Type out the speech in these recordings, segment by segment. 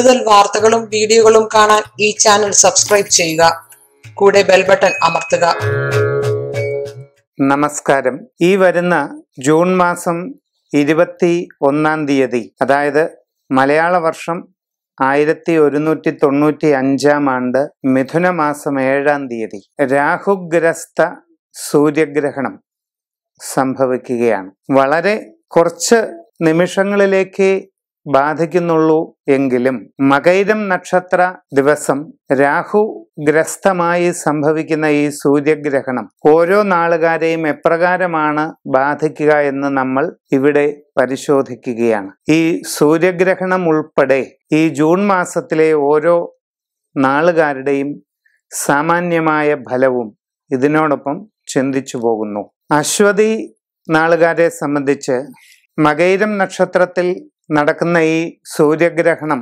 കൂടുതൽ വാർത്തകളും വീഡിയോകളും കാണാൻ ഈ ചാനൽ സബ്സ്ക്രൈബ് ചെയ്യുക കൂടെ ബെൽ ബട്ടൺ അമർത്തുക നമസ്കാരം ഈ വരുന്ന ജൂൺ മാസം ഇരുപത്തി ഒന്നാം തീയതി അതായത് മലയാള വർഷം ആയിരത്തി ഒരുന്നൂറ്റി തൊണ്ണൂറ്റി അഞ്ചാം ആണ്ട് മിഥുന മാസം ഏഴാം തീയതി രാഹുഗ്രസ്ത സൂര്യഗ്രഹണം സംഭവിക്കുകയാണ് വളരെ കുറച്ച് നിമിഷങ്ങളിലേക്ക് ബാധിക്കുന്നുള്ളൂ എങ്കിലും മകൈരം നക്ഷത്ര ദിവസം രാഹു ഗ്രസ്തമായി സംഭവിക്കുന്ന ഈ സൂര്യഗ്രഹണം ഓരോ നാളുകാരെയും എപ്രകാരമാണ് ബാധിക്കുക എന്ന് നമ്മൾ ഇവിടെ പരിശോധിക്കുകയാണ് ഈ സൂര്യഗ്രഹണം ഉൾപ്പെടെ ഈ ജൂൺ മാസത്തിലെ ഓരോ നാളുകാരുടെയും സാമാന്യമായ ഫലവും ഇതിനോടൊപ്പം ചിന്തിച്ചു പോകുന്നു അശ്വതി നാളുകാരെ സംബന്ധിച്ച് മകൈരം നക്ഷത്രത്തിൽ നടക്കുന്ന ഈ സൂര്യഗ്രഹണം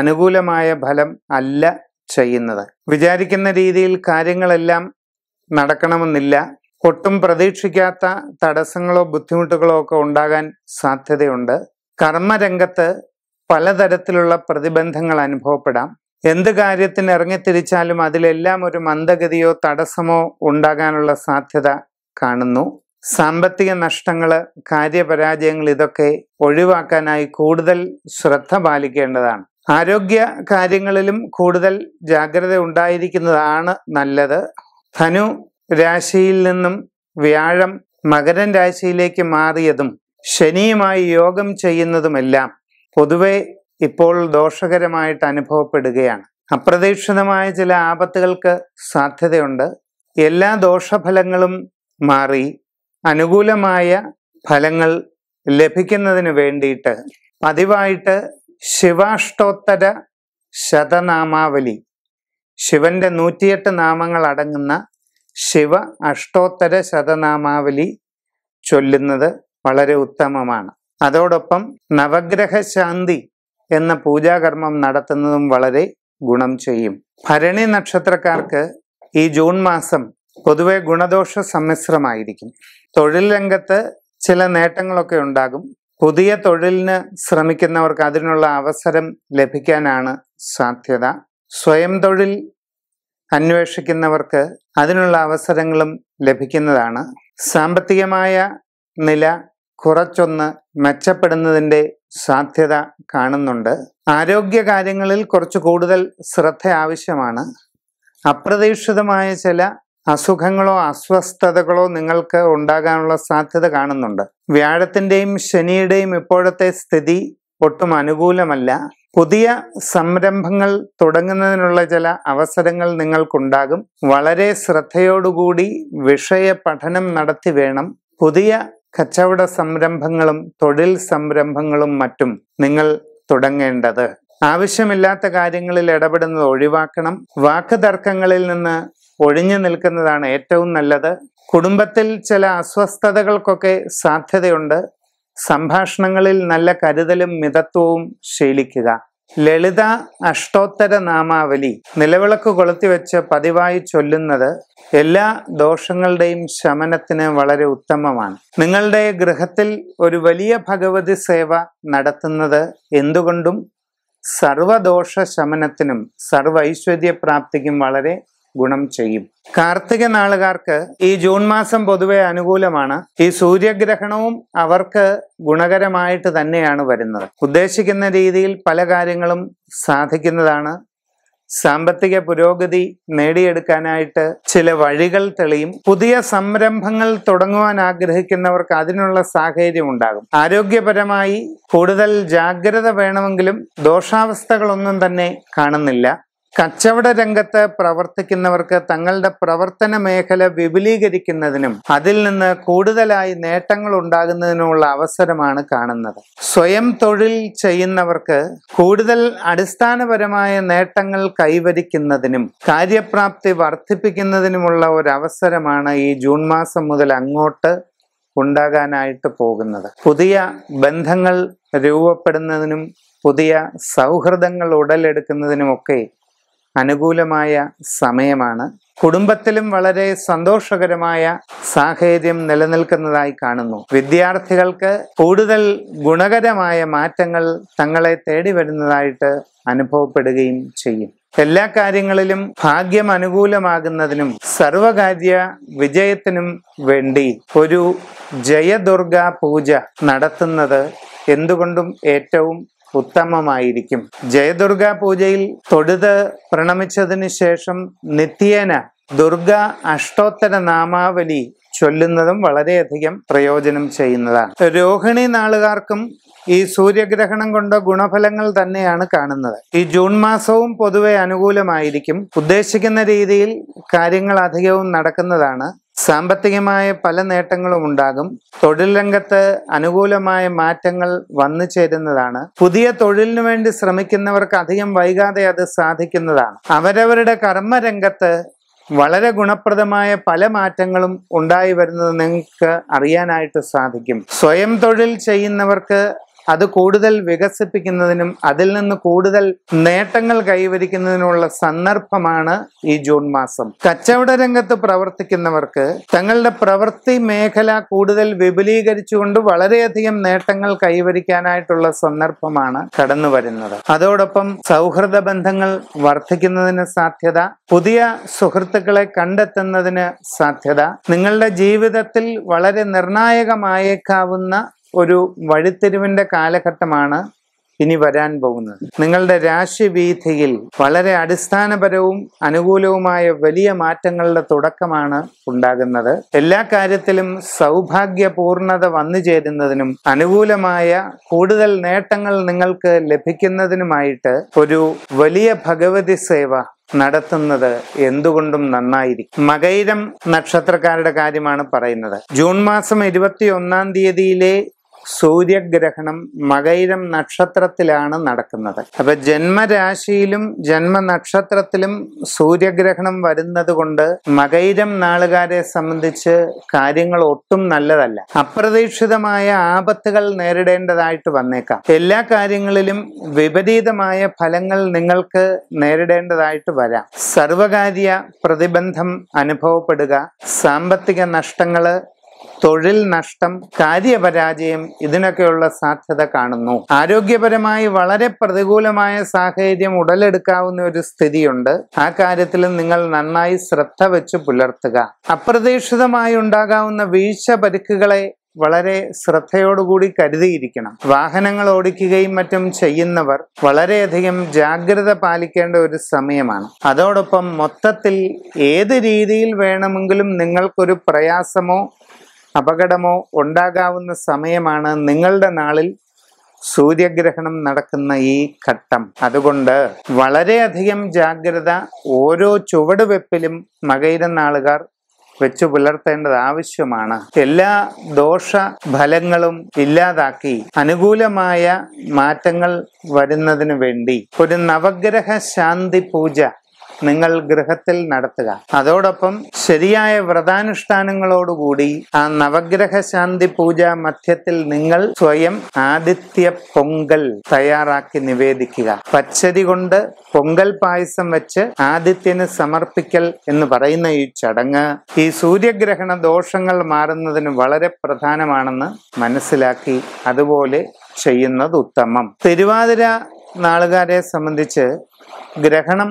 അനുകൂലമായ ഫലം അല്ല ചെയ്യുന്നത് വിചാരിക്കുന്ന രീതിയിൽ കാര്യങ്ങളെല്ലാം നടക്കണമെന്നില്ല ഒട്ടും പ്രതീക്ഷിക്കാത്ത തടസ്സങ്ങളോ ബുദ്ധിമുട്ടുകളോ ഒക്കെ ഉണ്ടാകാൻ സാധ്യതയുണ്ട് കർമ്മരംഗത്ത് പലതരത്തിലുള്ള പ്രതിബന്ധങ്ങൾ അനുഭവപ്പെടാം എന്ത് കാര്യത്തിന് ഇറങ്ങിത്തിരിച്ചാലും അതിലെല്ലാം ഒരു മന്ദഗതിയോ തടസ്സമോ ഉണ്ടാകാനുള്ള സാധ്യത കാണുന്നു സാമ്പത്തിക നഷ്ടങ്ങൾ കാര്യപരാജയങ്ങൾ ഇതൊക്കെ ഒഴിവാക്കാനായി കൂടുതൽ ശ്രദ്ധ പാലിക്കേണ്ടതാണ് ആരോഗ്യ കാര്യങ്ങളിലും കൂടുതൽ ജാഗ്രത ഉണ്ടായിരിക്കുന്നതാണ് നല്ലത് ധനു രാശിയിൽ നിന്നും വ്യാഴം മകരൻ രാശിയിലേക്ക് മാറിയതും ശനിയുമായി യോഗം ചെയ്യുന്നതുമെല്ലാം പൊതുവെ ഇപ്പോൾ ദോഷകരമായിട്ട് അനുഭവപ്പെടുകയാണ് അപ്രതീക്ഷിതമായ ചില ആപത്തുകൾക്ക് സാധ്യതയുണ്ട് എല്ലാ ദോഷഫലങ്ങളും മാറി അനുകൂലമായ ഫലങ്ങൾ ലഭിക്കുന്നതിന് വേണ്ടിയിട്ട് പതിവായിട്ട് ശിവാഷ്ടോത്തര ശതനാമാവലി ശിവന്റെ നൂറ്റിയെട്ട് നാമങ്ങൾ അടങ്ങുന്ന ശിവ അഷ്ടോത്തര ശതനാമാവലി ചൊല്ലുന്നത് വളരെ ഉത്തമമാണ് അതോടൊപ്പം നവഗ്രഹ ശാന്തി എന്ന പൂജാകർമ്മം നടത്തുന്നതും വളരെ ഗുണം ചെയ്യും ഭരണി നക്ഷത്രക്കാർക്ക് ഈ ജൂൺ മാസം പൊതുവെ ഗുണദോഷ സമ്മിശ്രമായിരിക്കും തൊഴിൽ രംഗത്ത് ചില നേട്ടങ്ങളൊക്കെ ഉണ്ടാകും പുതിയ തൊഴിലിന് ശ്രമിക്കുന്നവർക്ക് അതിനുള്ള അവസരം ലഭിക്കാനാണ് സാധ്യത സ്വയം തൊഴിൽ അന്വേഷിക്കുന്നവർക്ക് അതിനുള്ള അവസരങ്ങളും ലഭിക്കുന്നതാണ് സാമ്പത്തികമായ നില കുറച്ചൊന്ന് മെച്ചപ്പെടുന്നതിൻ്റെ സാധ്യത കാണുന്നുണ്ട് ആരോഗ്യ കാര്യങ്ങളിൽ കുറച്ച് കൂടുതൽ ശ്രദ്ധ ആവശ്യമാണ് അപ്രതീക്ഷിതമായ ചില അസുഖങ്ങളോ അസ്വസ്ഥതകളോ നിങ്ങൾക്ക് ഉണ്ടാകാനുള്ള സാധ്യത കാണുന്നുണ്ട് വ്യാഴത്തിൻ്റെയും ശനിയുടെയും ഇപ്പോഴത്തെ സ്ഥിതി ഒട്ടും അനുകൂലമല്ല പുതിയ സംരംഭങ്ങൾ തുടങ്ങുന്നതിനുള്ള ചില അവസരങ്ങൾ നിങ്ങൾക്കുണ്ടാകും വളരെ ശ്രദ്ധയോടുകൂടി വിഷയ പഠനം നടത്തി വേണം പുതിയ കച്ചവട സംരംഭങ്ങളും തൊഴിൽ സംരംഭങ്ങളും മറ്റും നിങ്ങൾ തുടങ്ങേണ്ടത് ആവശ്യമില്ലാത്ത കാര്യങ്ങളിൽ ഇടപെടുന്നത് ഒഴിവാക്കണം വാക്കുതർക്കങ്ങളിൽ നിന്ന് ഒഴിഞ്ഞു നിൽക്കുന്നതാണ് ഏറ്റവും നല്ലത് കുടുംബത്തിൽ ചില അസ്വസ്ഥതകൾക്കൊക്കെ സാധ്യതയുണ്ട് സംഭാഷണങ്ങളിൽ നല്ല കരുതലും മിതത്വവും ശീലിക്കുക ലളിത അഷ്ടോത്തര നാമാവലി നിലവിളക്ക് കൊളുത്തിവെച്ച് പതിവായി ചൊല്ലുന്നത് എല്ലാ ദോഷങ്ങളുടെയും ശമനത്തിന് വളരെ ഉത്തമമാണ് നിങ്ങളുടെ ഗൃഹത്തിൽ ഒരു വലിയ ഭഗവതി സേവ നടത്തുന്നത് എന്തുകൊണ്ടും സർവദോഷ ശമനത്തിനും സർവ വളരെ ഗുണം ചെയ്യും കാർത്തിക നാളുകാർക്ക് ഈ ജൂൺ മാസം പൊതുവെ അനുകൂലമാണ് ഈ സൂര്യഗ്രഹണവും അവർക്ക് ഗുണകരമായിട്ട് തന്നെയാണ് വരുന്നത് ഉദ്ദേശിക്കുന്ന രീതിയിൽ പല കാര്യങ്ങളും സാധിക്കുന്നതാണ് സാമ്പത്തിക പുരോഗതി നേടിയെടുക്കാനായിട്ട് ചില വഴികൾ തെളിയും പുതിയ സംരംഭങ്ങൾ തുടങ്ങുവാൻ ആഗ്രഹിക്കുന്നവർക്ക് അതിനുള്ള സാഹചര്യം ഉണ്ടാകും ആരോഗ്യപരമായി കൂടുതൽ ജാഗ്രത വേണമെങ്കിലും ദോഷാവസ്ഥകളൊന്നും തന്നെ കാണുന്നില്ല കച്ചവട രംഗത്ത് പ്രവർത്തിക്കുന്നവർക്ക് തങ്ങളുടെ പ്രവർത്തന മേഖല വിപുലീകരിക്കുന്നതിനും അതിൽ നിന്ന് കൂടുതലായി നേട്ടങ്ങൾ ഉണ്ടാകുന്നതിനുമുള്ള അവസരമാണ് കാണുന്നത് സ്വയം തൊഴിൽ ചെയ്യുന്നവർക്ക് കൂടുതൽ അടിസ്ഥാനപരമായ നേട്ടങ്ങൾ കൈവരിക്കുന്നതിനും കാര്യപ്രാപ്തി വർദ്ധിപ്പിക്കുന്നതിനുമുള്ള ഒരു അവസരമാണ് ഈ ജൂൺ മാസം മുതൽ അങ്ങോട്ട് ഉണ്ടാകാനായിട്ട് പോകുന്നത് പുതിയ ബന്ധങ്ങൾ രൂപപ്പെടുന്നതിനും പുതിയ സൗഹൃദങ്ങൾ ഉടലെടുക്കുന്നതിനുമൊക്കെ അനുകൂലമായ സമയമാണ് കുടുംബത്തിലും വളരെ സന്തോഷകരമായ സാഹചര്യം നിലനിൽക്കുന്നതായി കാണുന്നു വിദ്യാർത്ഥികൾക്ക് കൂടുതൽ ഗുണകരമായ മാറ്റങ്ങൾ തങ്ങളെ തേടി വരുന്നതായിട്ട് അനുഭവപ്പെടുകയും ചെയ്യും എല്ലാ കാര്യങ്ങളിലും ഭാഗ്യം അനുകൂലമാകുന്നതിനും സർവകാര്യ വിജയത്തിനും വേണ്ടി ഒരു ജയദുർഗ പൂജ നടത്തുന്നത് എന്തുകൊണ്ടും ഏറ്റവും ഉത്തമമായിരിക്കും ജയദുർഗാ പൂജയിൽ തൊടുത് പ്രണമിച്ചതിന് ശേഷം നിത്യേന ദുർഗ അഷ്ടോത്തര നാമാവലി ചൊല്ലുന്നതും വളരെയധികം പ്രയോജനം ചെയ്യുന്നതാണ് രോഹിണി നാളുകാർക്കും ഈ സൂര്യഗ്രഹണം കൊണ്ട ഗുണഫലങ്ങൾ തന്നെയാണ് കാണുന്നത് ഈ ജൂൺ മാസവും പൊതുവെ അനുകൂലമായിരിക്കും ഉദ്ദേശിക്കുന്ന രീതിയിൽ കാര്യങ്ങൾ അധികവും നടക്കുന്നതാണ് സാമ്പത്തികമായ പല നേട്ടങ്ങളും ഉണ്ടാകും തൊഴിൽ രംഗത്ത് അനുകൂലമായ മാറ്റങ്ങൾ വന്നു ചേരുന്നതാണ് പുതിയ തൊഴിലിനു വേണ്ടി ശ്രമിക്കുന്നവർക്ക് അധികം വൈകാതെ അത് സാധിക്കുന്നതാണ് അവരവരുടെ കർമ്മരംഗത്ത് വളരെ ഗുണപ്രദമായ പല മാറ്റങ്ങളും ഉണ്ടായി വരുന്നത് നിങ്ങൾക്ക് അറിയാനായിട്ട് സാധിക്കും സ്വയം തൊഴിൽ ചെയ്യുന്നവർക്ക് അത് കൂടുതൽ വികസിപ്പിക്കുന്നതിനും അതിൽ നിന്ന് കൂടുതൽ നേട്ടങ്ങൾ കൈവരിക്കുന്നതിനുള്ള സന്ദർഭമാണ് ഈ ജൂൺ മാസം കച്ചവട രംഗത്ത് പ്രവർത്തിക്കുന്നവർക്ക് തങ്ങളുടെ പ്രവൃത്തി മേഖല കൂടുതൽ വിപുലീകരിച്ചുകൊണ്ട് വളരെയധികം നേട്ടങ്ങൾ കൈവരിക്കാനായിട്ടുള്ള സന്ദർഭമാണ് കടന്നു വരുന്നത് അതോടൊപ്പം സൗഹൃദ ബന്ധങ്ങൾ വർദ്ധിക്കുന്നതിന് സാധ്യത പുതിയ സുഹൃത്തുക്കളെ കണ്ടെത്തുന്നതിന് സാധ്യത നിങ്ങളുടെ ജീവിതത്തിൽ വളരെ നിർണായകമായേക്കാവുന്ന ഒരു വഴിത്തിരിവിൻ്റെ കാലഘട്ടമാണ് ഇനി വരാൻ പോകുന്നത് നിങ്ങളുടെ രാശിവീഥിയിൽ വളരെ അടിസ്ഥാനപരവും അനുകൂലവുമായ വലിയ മാറ്റങ്ങളുടെ തുടക്കമാണ് ഉണ്ടാകുന്നത് എല്ലാ കാര്യത്തിലും സൗഭാഗ്യപൂർണത വന്നു ചേരുന്നതിനും അനുകൂലമായ കൂടുതൽ നേട്ടങ്ങൾ നിങ്ങൾക്ക് ലഭിക്കുന്നതിനുമായിട്ട് ഒരു വലിയ ഭഗവതി സേവ നടത്തുന്നത് എന്തുകൊണ്ടും നന്നായിരിക്കും മകൈരം നക്ഷത്രക്കാരുടെ കാര്യമാണ് പറയുന്നത് ജൂൺ മാസം ഇരുപത്തി ഒന്നാം തീയതിയിലെ സൂര്യഗ്രഹണം മകൈരം നക്ഷത്രത്തിലാണ് നടക്കുന്നത് അപ്പൊ ജന്മരാശിയിലും ജന്മനക്ഷത്രത്തിലും സൂര്യഗ്രഹണം വരുന്നത് കൊണ്ട് മകൈരം നാളുകാരെ സംബന്ധിച്ച് കാര്യങ്ങൾ ഒട്ടും നല്ലതല്ല അപ്രതീക്ഷിതമായ ആപത്തുകൾ നേരിടേണ്ടതായിട്ട് വന്നേക്കാം എല്ലാ കാര്യങ്ങളിലും വിപരീതമായ ഫലങ്ങൾ നിങ്ങൾക്ക് നേരിടേണ്ടതായിട്ട് വരാം സർവകാര്യ പ്രതിബന്ധം അനുഭവപ്പെടുക സാമ്പത്തിക നഷ്ടങ്ങള് തൊഴിൽ നഷ്ടം കാര്യപരാജയം ഇതിനൊക്കെയുള്ള സാധ്യത കാണുന്നു ആരോഗ്യപരമായി വളരെ പ്രതികൂലമായ സാഹചര്യം ഉടലെടുക്കാവുന്ന ഒരു സ്ഥിതിയുണ്ട് ആ കാര്യത്തിൽ നിങ്ങൾ നന്നായി ശ്രദ്ധ വെച്ച് പുലർത്തുക അപ്രതീക്ഷിതമായി ഉണ്ടാകാവുന്ന വീഴ്ച പരുക്കുകളെ വളരെ ശ്രദ്ധയോടുകൂടി കരുതിയിരിക്കണം വാഹനങ്ങൾ ഓടിക്കുകയും മറ്റും ചെയ്യുന്നവർ വളരെയധികം ജാഗ്രത പാലിക്കേണ്ട ഒരു സമയമാണ് അതോടൊപ്പം മൊത്തത്തിൽ ഏത് രീതിയിൽ വേണമെങ്കിലും നിങ്ങൾക്കൊരു പ്രയാസമോ അപകടമോ ഉണ്ടാകാവുന്ന സമയമാണ് നിങ്ങളുടെ നാളിൽ സൂര്യഗ്രഹണം നടക്കുന്ന ഈ ഘട്ടം അതുകൊണ്ട് വളരെയധികം ജാഗ്രത ഓരോ ചുവടുവെപ്പിലും മകയിരുന്ന ആളുകാർ വെച്ചു പുലർത്തേണ്ടത് ആവശ്യമാണ് എല്ലാ ദോഷ ഫലങ്ങളും ഇല്ലാതാക്കി അനുകൂലമായ മാറ്റങ്ങൾ വരുന്നതിന് വേണ്ടി ഒരു നവഗ്രഹ ശാന്തി പൂജ നിങ്ങൾ ഗ്രഹത്തിൽ നടത്തുക അതോടൊപ്പം ശരിയായ വ്രതാനുഷ്ഠാനങ്ങളോടുകൂടി ആ നവഗ്രഹ ശാന്തി പൂജ മധ്യത്തിൽ നിങ്ങൾ സ്വയം ആദിത്യ പൊങ്കൽ തയ്യാറാക്കി നിവേദിക്കുക പച്ചരി കൊണ്ട് പൊങ്കൽ പായസം വെച്ച് ആദിത്യന് സമർപ്പിക്കൽ എന്ന് പറയുന്ന ഈ ചടങ്ങ് ഈ സൂര്യഗ്രഹണ ദോഷങ്ങൾ മാറുന്നതിന് വളരെ പ്രധാനമാണെന്ന് മനസ്സിലാക്കി അതുപോലെ ചെയ്യുന്നത് ഉത്തമം തിരുവാതിര നാളുകാരെ സംബന്ധിച്ച് ഗ്രഹണം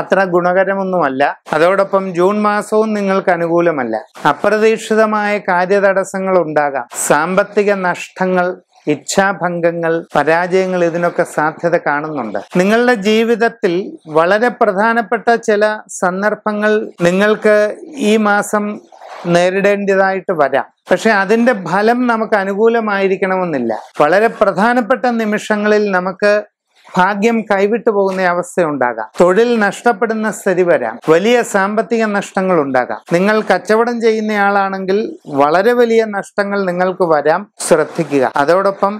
അത്ര ഗുണകരമൊന്നുമല്ല അതോടൊപ്പം ജൂൺ മാസവും നിങ്ങൾക്ക് അനുകൂലമല്ല അപ്രതീക്ഷിതമായ കാര്യതടസ്സങ്ങൾ ഉണ്ടാകാം സാമ്പത്തിക നഷ്ടങ്ങൾ ഇച്ഛാഭംഗങ്ങൾ പരാജയങ്ങൾ ഇതിനൊക്കെ സാധ്യത കാണുന്നുണ്ട് നിങ്ങളുടെ ജീവിതത്തിൽ വളരെ പ്രധാനപ്പെട്ട ചില സന്ദർഭങ്ങൾ നിങ്ങൾക്ക് ഈ മാസം നേരിടേണ്ടതായിട്ട് വരാം പക്ഷെ അതിന്റെ ഫലം നമുക്ക് അനുകൂലമായിരിക്കണമെന്നില്ല വളരെ പ്രധാനപ്പെട്ട നിമിഷങ്ങളിൽ നമുക്ക് ഭാഗ്യം കൈവിട്ടു പോകുന്ന അവസ്ഥ ഉണ്ടാകാം തൊഴിൽ നഷ്ടപ്പെടുന്ന സ്ഥിതി വരാം വലിയ സാമ്പത്തിക നഷ്ടങ്ങൾ ഉണ്ടാകാം നിങ്ങൾ കച്ചവടം ചെയ്യുന്നയാളാണെങ്കിൽ വളരെ വലിയ നഷ്ടങ്ങൾ നിങ്ങൾക്ക് വരാം ശ്രദ്ധിക്കുക അതോടൊപ്പം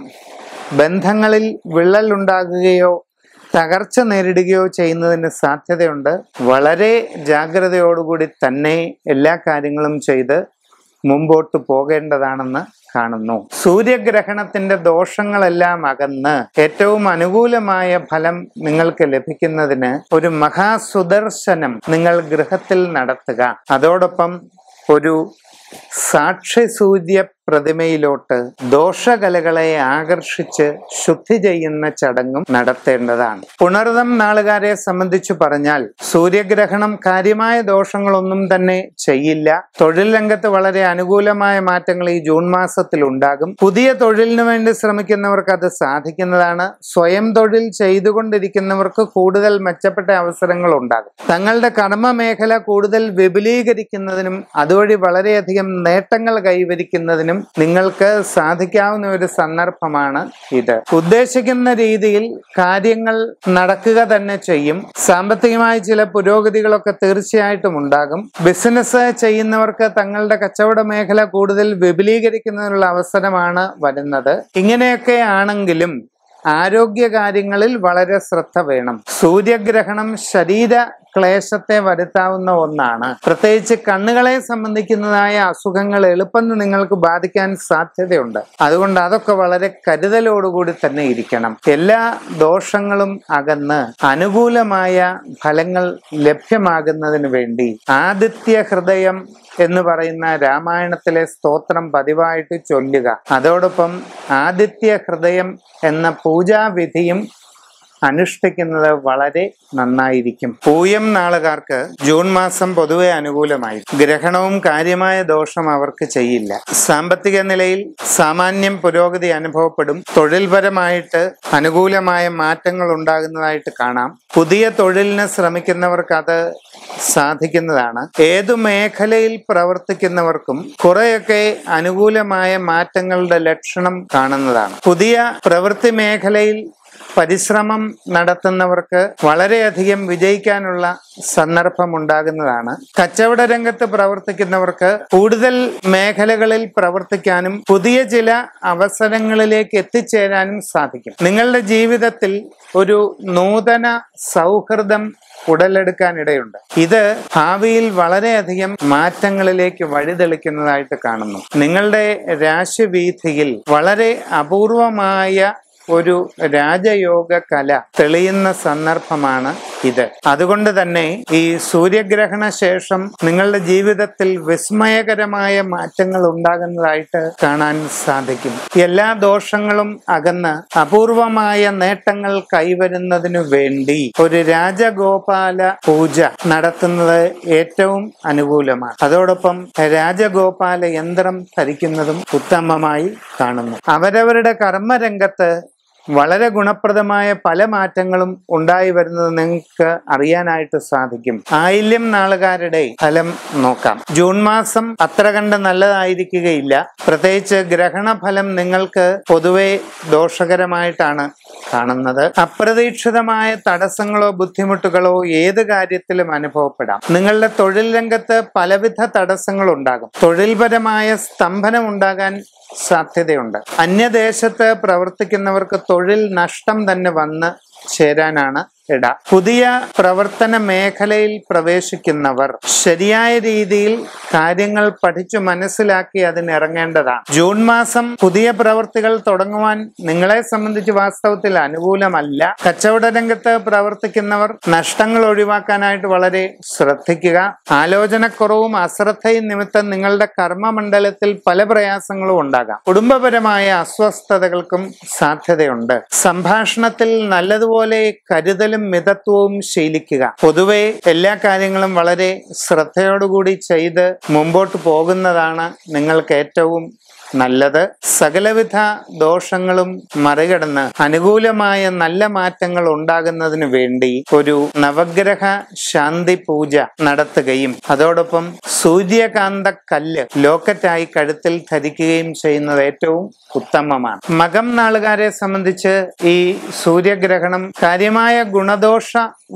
ബന്ധങ്ങളിൽ വിള്ളൽ ഉണ്ടാകുകയോ തകർച്ച നേരിടുകയോ ചെയ്യുന്നതിന് സാധ്യതയുണ്ട് വളരെ ജാഗ്രതയോടുകൂടി തന്നെ എല്ലാ കാര്യങ്ങളും ചെയ്ത് മുമ്പോട്ട് പോകേണ്ടതാണെന്ന് കാണുന്നു സൂര്യഗ്രഹണത്തിന്റെ ദോഷങ്ങളെല്ലാം അകന്ന് ഏറ്റവും അനുകൂലമായ ഫലം നിങ്ങൾക്ക് ലഭിക്കുന്നതിന് ഒരു മഹാസുദർശനം നിങ്ങൾ ഗൃഹത്തിൽ നടത്തുക അതോടൊപ്പം ഒരു സൂര്യ പ്രതിമയിലോട്ട് ദോഷകലകളെ ആകർഷിച്ച് ശുദ്ധി ചെയ്യുന്ന ചടങ്ങും നടത്തേണ്ടതാണ് പുണർദം നാളുകാരെ സംബന്ധിച്ചു പറഞ്ഞാൽ സൂര്യഗ്രഹണം കാര്യമായ ദോഷങ്ങളൊന്നും തന്നെ ചെയ്യില്ല തൊഴിൽ രംഗത്ത് വളരെ അനുകൂലമായ മാറ്റങ്ങൾ ഈ ജൂൺ മാസത്തിൽ ഉണ്ടാകും പുതിയ തൊഴിലിന് വേണ്ടി ശ്രമിക്കുന്നവർക്ക് അത് സാധിക്കുന്നതാണ് സ്വയം തൊഴിൽ ചെയ്തുകൊണ്ടിരിക്കുന്നവർക്ക് കൂടുതൽ മെച്ചപ്പെട്ട അവസരങ്ങൾ ഉണ്ടാകും തങ്ങളുടെ കർമ്മ മേഖല കൂടുതൽ വിപുലീകരിക്കുന്നതിനും അതുവഴി വളരെയധികം നേട്ടങ്ങൾ കൈവരിക്കുന്നതിനും ചെയ്യാനും നിങ്ങൾക്ക് സാധിക്കാവുന്ന ഒരു സന്ദർഭമാണ് ഇത് ഉദ്ദേശിക്കുന്ന രീതിയിൽ കാര്യങ്ങൾ നടക്കുക തന്നെ ചെയ്യും സാമ്പത്തികമായി ചില പുരോഗതികളൊക്കെ തീർച്ചയായിട്ടും ഉണ്ടാകും ബിസിനസ് ചെയ്യുന്നവർക്ക് തങ്ങളുടെ കച്ചവട മേഖല കൂടുതൽ വിപുലീകരിക്കുന്നതിനുള്ള അവസരമാണ് വരുന്നത് ഇങ്ങനെയൊക്കെ ആണെങ്കിലും ആരോഗ്യ കാര്യങ്ങളിൽ വളരെ ശ്രദ്ധ വേണം സൂര്യഗ്രഹണം ശരീര ക്ലേശത്തെ വരുത്താവുന്ന ഒന്നാണ് പ്രത്യേകിച്ച് കണ്ണുകളെ സംബന്ധിക്കുന്നതായ അസുഖങ്ങൾ എളുപ്പം നിങ്ങൾക്ക് ബാധിക്കാൻ സാധ്യതയുണ്ട് അതുകൊണ്ട് അതൊക്കെ വളരെ കരുതലോടുകൂടി തന്നെ ഇരിക്കണം എല്ലാ ദോഷങ്ങളും അകന്ന് അനുകൂലമായ ഫലങ്ങൾ ലഭ്യമാകുന്നതിന് വേണ്ടി ആദിത്യ ഹൃദയം എന്ന് പറയുന്ന രാമായണത്തിലെ സ്തോത്രം പതിവായിട്ട് ചൊല്ലുക അതോടൊപ്പം ആദിത്യ ഹൃദയം എന്ന പൂജാവിധിയും അനുഷ്ഠിക്കുന്നത് വളരെ നന്നായിരിക്കും പൂയം നാളുകാർക്ക് ജൂൺ മാസം പൊതുവെ അനുകൂലമായി ഗ്രഹണവും കാര്യമായ ദോഷം അവർക്ക് ചെയ്യില്ല സാമ്പത്തിക നിലയിൽ സാമാന്യം പുരോഗതി അനുഭവപ്പെടും തൊഴിൽപരമായിട്ട് അനുകൂലമായ മാറ്റങ്ങൾ ഉണ്ടാകുന്നതായിട്ട് കാണാം പുതിയ തൊഴിലിന് ശ്രമിക്കുന്നവർക്ക് അത് സാധിക്കുന്നതാണ് ഏതു മേഖലയിൽ പ്രവർത്തിക്കുന്നവർക്കും കുറെയൊക്കെ അനുകൂലമായ മാറ്റങ്ങളുടെ ലക്ഷണം കാണുന്നതാണ് പുതിയ പ്രവൃത്തി മേഖലയിൽ പരിശ്രമം നടത്തുന്നവർക്ക് വളരെയധികം വിജയിക്കാനുള്ള ഉണ്ടാകുന്നതാണ് കച്ചവട രംഗത്ത് പ്രവർത്തിക്കുന്നവർക്ക് കൂടുതൽ മേഖലകളിൽ പ്രവർത്തിക്കാനും പുതിയ ചില അവസരങ്ങളിലേക്ക് എത്തിച്ചേരാനും സാധിക്കും നിങ്ങളുടെ ജീവിതത്തിൽ ഒരു നൂതന സൗഹൃദം ഉടലെടുക്കാനിടയുണ്ട് ഇത് ഭാവിയിൽ വളരെയധികം മാറ്റങ്ങളിലേക്ക് വഴിതെളിക്കുന്നതായിട്ട് കാണുന്നു നിങ്ങളുടെ രാശിവീഥിയിൽ വളരെ അപൂർവമായ ഒരു രാജയോഗ കല തെളിയുന്ന സന്ദർഭമാണ് ഇത് അതുകൊണ്ട് തന്നെ ഈ സൂര്യഗ്രഹണ ശേഷം നിങ്ങളുടെ ജീവിതത്തിൽ വിസ്മയകരമായ മാറ്റങ്ങൾ ഉണ്ടാകുന്നതായിട്ട് കാണാൻ സാധിക്കും എല്ലാ ദോഷങ്ങളും അകന്ന് അപൂർവമായ നേട്ടങ്ങൾ കൈവരുന്നതിനു വേണ്ടി ഒരു രാജഗോപാല പൂജ നടത്തുന്നത് ഏറ്റവും അനുകൂലമാണ് അതോടൊപ്പം രാജഗോപാല യന്ത്രം ധരിക്കുന്നതും ഉത്തമമായി കാണുന്നു അവരവരുടെ കർമ്മരംഗത്ത് വളരെ ഗുണപ്രദമായ പല മാറ്റങ്ങളും ഉണ്ടായി വരുന്നത് നിങ്ങൾക്ക് അറിയാനായിട്ട് സാധിക്കും ആയില്യം നാളുകാരുടെ ഫലം നോക്കാം ജൂൺ മാസം അത്ര കണ്ട് നല്ലതായിരിക്കുകയില്ല പ്രത്യേകിച്ച് ഗ്രഹണ ഫലം നിങ്ങൾക്ക് പൊതുവെ ദോഷകരമായിട്ടാണ് കാണുന്നത് അപ്രതീക്ഷിതമായ തടസ്സങ്ങളോ ബുദ്ധിമുട്ടുകളോ ഏത് കാര്യത്തിലും അനുഭവപ്പെടാം നിങ്ങളുടെ തൊഴിൽ രംഗത്ത് പലവിധ തടസ്സങ്ങൾ ഉണ്ടാകും തൊഴിൽപരമായ സ്തംഭനം ഉണ്ടാകാൻ സാധ്യതയുണ്ട് അന്യദേശത്ത് പ്രവർത്തിക്കുന്നവർക്ക് തൊഴിൽ നഷ്ടം തന്നെ വന്ന് ചേരാനാണ് ഇട പുതിയ പ്രവർത്തന മേഖലയിൽ പ്രവേശിക്കുന്നവർ ശരിയായ രീതിയിൽ കാര്യങ്ങൾ പഠിച്ചു മനസ്സിലാക്കി അതിനിറങ്ങേണ്ടതാണ് ജൂൺ മാസം പുതിയ പ്രവൃത്തികൾ തുടങ്ങുവാൻ നിങ്ങളെ സംബന്ധിച്ച് വാസ്തവത്തിൽ അനുകൂലമല്ല കച്ചവട രംഗത്ത് പ്രവർത്തിക്കുന്നവർ നഷ്ടങ്ങൾ ഒഴിവാക്കാനായിട്ട് വളരെ ശ്രദ്ധിക്കുക ആലോചനക്കുറവും അശ്രദ്ധയും നിമിത്തം നിങ്ങളുടെ കർമ്മമണ്ഡലത്തിൽ പല പ്രയാസങ്ങളും ഉണ്ടാകാം കുടുംബപരമായ അസ്വസ്ഥതകൾക്കും സാധ്യതയുണ്ട് സംഭാഷണത്തിൽ നല്ലതുപോലെ കരുതൽ എന്തായാലും മിതത്വവും ശീലിക്കുക പൊതുവെ എല്ലാ കാര്യങ്ങളും വളരെ ശ്രദ്ധയോടുകൂടി ചെയ്ത് മുമ്പോട്ട് പോകുന്നതാണ് നിങ്ങൾക്ക് ഏറ്റവും നല്ലത് സകലവിധ ദോഷങ്ങളും മറികടന്ന് അനുകൂലമായ നല്ല മാറ്റങ്ങൾ ഉണ്ടാകുന്നതിന് വേണ്ടി ഒരു നവഗ്രഹ ശാന്തി പൂജ നടത്തുകയും അതോടൊപ്പം സൂര്യകാന്ത കല്ല് ലോക്കറ്റായി കഴുത്തിൽ ധരിക്കുകയും ചെയ്യുന്നത് ഏറ്റവും ഉത്തമമാണ് മകം നാളുകാരെ സംബന്ധിച്ച് ഈ സൂര്യഗ്രഹണം കാര്യമായ ഗുണദോഷ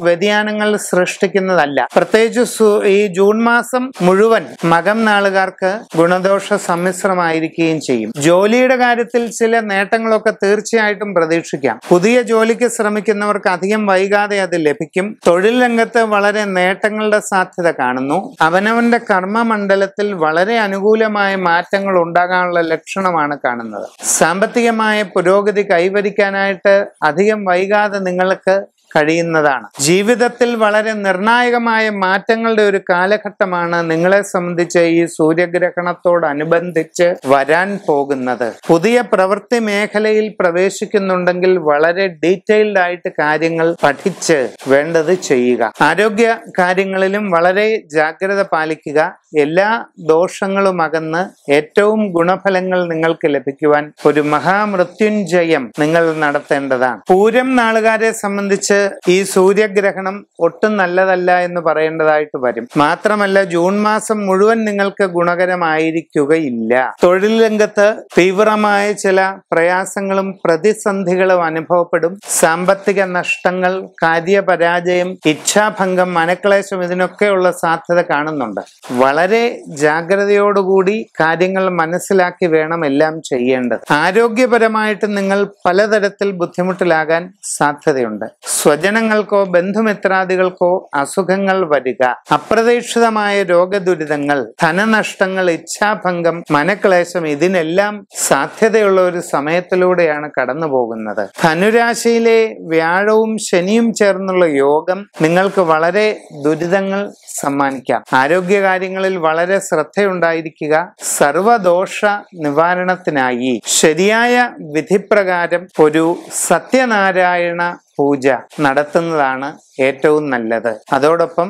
വ്യതിയാനങ്ങൾ സൃഷ്ടിക്കുന്നതല്ല പ്രത്യേകിച്ച് ഈ ജൂൺ മാസം മുഴുവൻ മകം നാളുകാർക്ക് ഗുണദോഷ സമ്മിശ്രമായിരിക്കും ചെയ്യുകയും ചെയ്യും ജോലിയുടെ കാര്യത്തിൽ ചില നേട്ടങ്ങളൊക്കെ തീർച്ചയായിട്ടും പ്രതീക്ഷിക്കാം പുതിയ ജോലിക്ക് ശ്രമിക്കുന്നവർക്ക് അധികം വൈകാതെ അത് ലഭിക്കും തൊഴിൽ രംഗത്ത് വളരെ നേട്ടങ്ങളുടെ സാധ്യത കാണുന്നു അവനവന്റെ കർമ്മമണ്ഡലത്തിൽ വളരെ അനുകൂലമായ മാറ്റങ്ങൾ ഉണ്ടാകാനുള്ള ലക്ഷണമാണ് കാണുന്നത് സാമ്പത്തികമായ പുരോഗതി കൈവരിക്കാനായിട്ട് അധികം വൈകാതെ നിങ്ങൾക്ക് കഴിയുന്നതാണ് ജീവിതത്തിൽ വളരെ നിർണായകമായ മാറ്റങ്ങളുടെ ഒരു കാലഘട്ടമാണ് നിങ്ങളെ സംബന്ധിച്ച് ഈ സൂര്യഗ്രഹണത്തോടനുബന്ധിച്ച് വരാൻ പോകുന്നത് പുതിയ പ്രവൃത്തി മേഖലയിൽ പ്രവേശിക്കുന്നുണ്ടെങ്കിൽ വളരെ ഡീറ്റെയിൽഡ് ആയിട്ട് കാര്യങ്ങൾ പഠിച്ച് വേണ്ടത് ചെയ്യുക ആരോഗ്യ കാര്യങ്ങളിലും വളരെ ജാഗ്രത പാലിക്കുക എല്ലാ ദോഷങ്ങളും അകന്ന് ഏറ്റവും ഗുണഫലങ്ങൾ നിങ്ങൾക്ക് ലഭിക്കുവാൻ ഒരു മഹാമൃത്യുഞ്ജയം നിങ്ങൾ നടത്തേണ്ടതാണ് പൂരം നാളുകാരെ സംബന്ധിച്ച് ഈ സൂര്യഗ്രഹണം ഒട്ടും നല്ലതല്ല എന്ന് പറയേണ്ടതായിട്ട് വരും മാത്രമല്ല ജൂൺ മാസം മുഴുവൻ നിങ്ങൾക്ക് ഗുണകരമായിരിക്കുകയില്ല തൊഴിൽ രംഗത്ത് തീവ്രമായ ചില പ്രയാസങ്ങളും പ്രതിസന്ധികളും അനുഭവപ്പെടും സാമ്പത്തിക നഷ്ടങ്ങൾ കാര്യപരാജയം ഇച്ഛാഭംഗം മനക്ലേശം ഇതിനൊക്കെയുള്ള സാധ്യത കാണുന്നുണ്ട് വളരെ വളരെ ജാഗ്രതയോടുകൂടി കാര്യങ്ങൾ മനസ്സിലാക്കി വേണം എല്ലാം ചെയ്യേണ്ടത് ആരോഗ്യപരമായിട്ട് നിങ്ങൾ പലതരത്തിൽ ബുദ്ധിമുട്ടിലാകാൻ സാധ്യതയുണ്ട് സ്വജനങ്ങൾക്കോ ബന്ധുമിത്രാദികൾക്കോ അസുഖങ്ങൾ വരിക അപ്രതീക്ഷിതമായ രോഗദുരിതങ്ങൾ ധനനഷ്ടങ്ങൾ ഇച്ഛാഭംഗം മനക്ലേശം ഇതിനെല്ലാം സാധ്യതയുള്ള ഒരു സമയത്തിലൂടെയാണ് കടന്നു പോകുന്നത് ധനുരാശിയിലെ വ്യാഴവും ശനിയും ചേർന്നുള്ള യോഗം നിങ്ങൾക്ക് വളരെ ദുരിതങ്ങൾ സമ്മാനിക്കാം ആരോഗ്യകാര്യങ്ങളിൽ കാര്യങ്ങളിൽ വളരെ ശ്രദ്ധയുണ്ടായിരിക്കുക സർവദോഷ നിവാരണത്തിനായി ശരിയായ വിധിപ്രകാരം ഒരു സത്യനാരായണ പൂജ നടത്തുന്നതാണ് ഏറ്റവും നല്ലത് അതോടൊപ്പം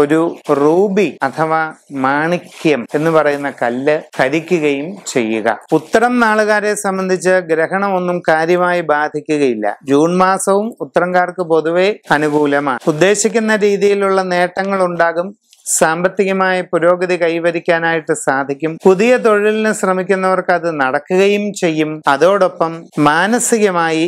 ഒരു റൂബി അഥവാ മാണിക്യം എന്ന് പറയുന്ന കല്ല് ധരിക്കുകയും ചെയ്യുക ഉത്തരം നാളുകാരെ സംബന്ധിച്ച് ഗ്രഹണം ഒന്നും കാര്യമായി ബാധിക്കുകയില്ല ജൂൺ മാസവും ഉത്തരംകാർക്ക് പൊതുവെ അനുകൂലമാണ് ഉദ്ദേശിക്കുന്ന രീതിയിലുള്ള നേട്ടങ്ങൾ ഉണ്ടാകും സാമ്പത്തികമായ പുരോഗതി കൈവരിക്കാനായിട്ട് സാധിക്കും പുതിയ തൊഴിലിന് ശ്രമിക്കുന്നവർക്ക് അത് നടക്കുകയും ചെയ്യും അതോടൊപ്പം മാനസികമായി